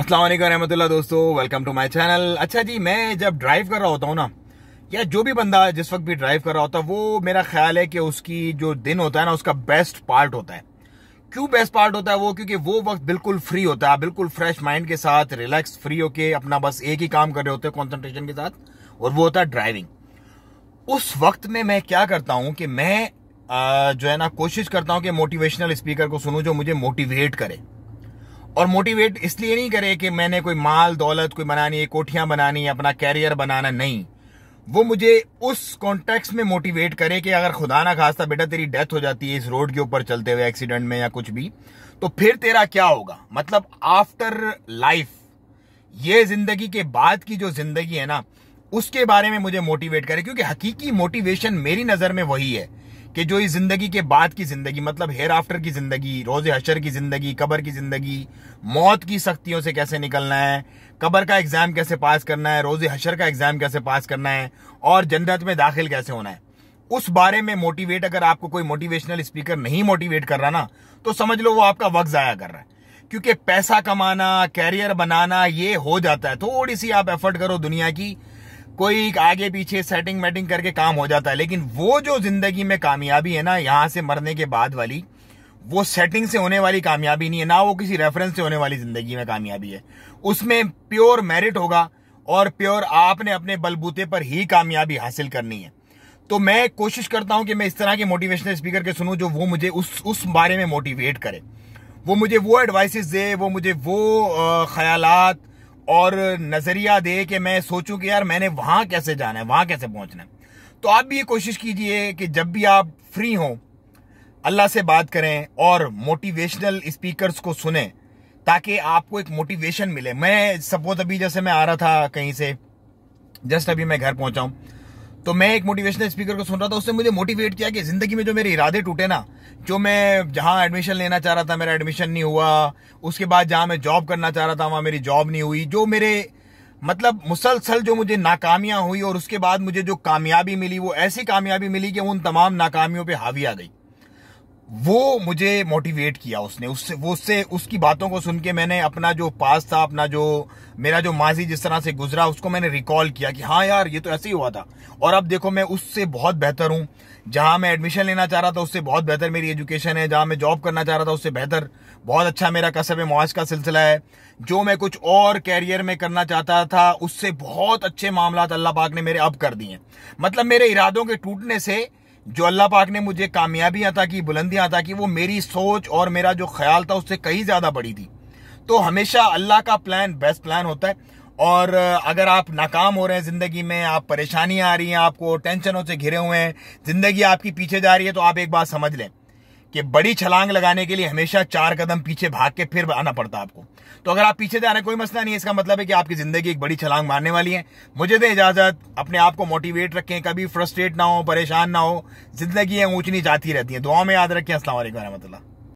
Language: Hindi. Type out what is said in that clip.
असलम रहमत दोस्तों वेलकम टू माय चैनल अच्छा जी मैं जब ड्राइव कर रहा होता हूँ ना या जो भी बंदा जिस वक्त भी ड्राइव कर रहा होता है वो मेरा ख्याल है कि उसकी जो दिन होता है ना उसका बेस्ट पार्ट होता है क्यों बेस्ट पार्ट होता है वो क्योंकि वो वक्त बिल्कुल फ्री होता है बिल्कुल फ्रेश माइंड के साथ रिलैक्स फ्री होके अपना बस एक ही काम कर रहे होते हैं कॉन्सेंट्रेशन के साथ और वो होता है ड्राइविंग उस वक्त में मैं क्या करता हूँ कि मैं जो है ना कोशिश करता हूँ कि मोटिवेशनल स्पीकर को सुनूँ जो मुझे मोटिवेट करे और मोटिवेट इसलिए नहीं करे कि मैंने कोई माल दौलत कोई बनानी है कोठियां बनानी है अपना कैरियर बनाना नहीं वो मुझे उस कॉन्टेक्स्ट में मोटिवेट करे कि अगर खुदा ना खास्ता बेटा तेरी डेथ हो जाती है इस रोड के ऊपर चलते हुए एक्सीडेंट में या कुछ भी तो फिर तेरा क्या होगा मतलब आफ्टर लाइफ ये जिंदगी के बाद की जो जिंदगी है ना उसके बारे में मुझे मोटिवेट करे क्योंकि हकीकी मोटिवेशन मेरी नजर में वही है कि जो इस जिंदगी के बाद की जिंदगी मतलब हेयर आफ्टर की जिंदगी रोजे हशर की जिंदगी कबर की जिंदगी मौत की सख्तियों से कैसे निकलना है कबर का एग्जाम कैसे पास करना है रोजे हशर का एग्जाम कैसे पास करना है और जन्नत में दाखिल कैसे होना है उस बारे में मोटिवेट अगर आपको कोई मोटिवेशनल स्पीकर नहीं मोटिवेट कर रहा ना तो समझ लो वो आपका वक्त जाया कर रहा है क्योंकि पैसा कमाना कैरियर बनाना ये हो जाता है थोड़ी सी आप एफर्ट करो दुनिया की कोई आगे पीछे सेटिंग मेटिंग करके काम हो जाता है लेकिन वो जो जिंदगी में कामयाबी है ना यहाँ से मरने के बाद वाली वो सेटिंग से होने वाली कामयाबी नहीं है ना वो किसी रेफरेंस से होने वाली जिंदगी में कामयाबी है उसमें प्योर मेरिट होगा और प्योर आपने अपने बलबूते पर ही कामयाबी हासिल करनी है तो मैं कोशिश करता हूं कि मैं इस तरह के मोटिवेशनल स्पीकर के सुनूं जो वो मुझे उस उस बारे में मोटिवेट करे वो मुझे वो एडवाइसेस दे वो मुझे वो ख्यालात और नजरिया दे कि मैं सोचूं कि यार मैंने वहां कैसे जाना है वहां कैसे पहुंचना है तो आप भी ये कोशिश कीजिए कि जब भी आप फ्री हो अल्लाह से बात करें और मोटिवेशनल स्पीकर्स को सुने ताकि आपको एक मोटिवेशन मिले मैं सपोज अभी जैसे मैं आ रहा था कहीं से जस्ट अभी मैं घर पहुंचा हूं तो मैं एक मोटिवेशनल स्पीकर को सुन रहा था उसने मुझे मोटिवेट किया कि जिंदगी में जो मेरे इरादे टूटे ना जो मैं जहां एडमिशन लेना चाह रहा था मेरा एडमिशन नहीं हुआ उसके बाद जहां मैं जॉब करना चाह रहा था वहां मेरी जॉब नहीं हुई जो मेरे मतलब मुसलसल जो मुझे नाकामियां हुई और उसके बाद मुझे जो कामयाबी मिली वो ऐसी कामयाबी मिली कि उन तमाम नाकामियों पर हावी आ गई वो मुझे मोटिवेट किया उसने उससे वो उससे उसकी बातों को सुन के मैंने अपना जो पास था अपना जो मेरा जो माजी जिस तरह से गुजरा उसको मैंने रिकॉल किया कि हाँ यार ये तो ऐसे ही हुआ था और अब देखो मैं उससे बहुत बेहतर हूँ जहाँ मैं एडमिशन लेना चाह रहा था उससे बहुत बेहतर मेरी एजुकेशन है जहाँ मैं जॉब करना चाह रहा था उससे बेहतर बहुत अच्छा मेरा कसब मुआज का सिलसिला है जो मैं कुछ और कैरियर में करना चाहता था उससे बहुत अच्छे मामला अल्लाह पाक ने मेरे अब कर दिए मतलब मेरे इरादों के टूटने से जो अल्लाह पाक ने मुझे कामयाबी अता की बुलंदियां अता की वो मेरी सोच और मेरा जो ख्याल था उससे कहीं ज़्यादा बड़ी थी तो हमेशा अल्लाह का प्लान बेस्ट प्लान होता है और अगर आप नाकाम हो रहे हैं ज़िंदगी में आप परेशानियाँ आ रही हैं आपको टेंशनों से घिरे हुए हैं ज़िंदगी आपकी पीछे जा रही है तो आप एक बात समझ लें कि बड़ी छलांग लगाने के लिए हमेशा चार कदम पीछे भाग के फिर आना पड़ता है आपको तो अगर आप पीछे से आने कोई मसला नहीं है इसका मतलब है कि आपकी जिंदगी एक बड़ी छलांग मारने वाली है मुझे दें इजाजत अपने आप को मोटिवेट रखें कभी फ्रस्ट्रेट ना हो परेशान ना हो जिंदगी ऊंच नीच आती रहती है दुआ में याद रखें असला वरम